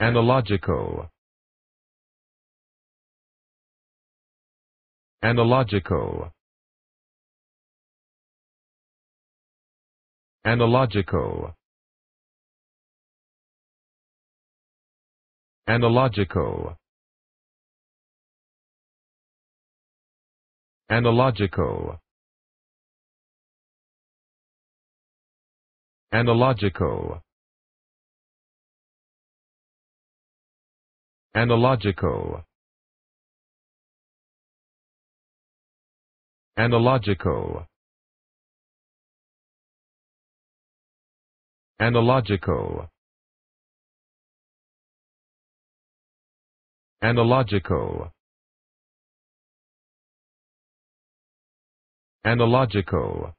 Analogical. Analogical. Analogical. Analogical. Analogical. Analogical. Analogical. Analogical. Analogical. Analogical. Analogical.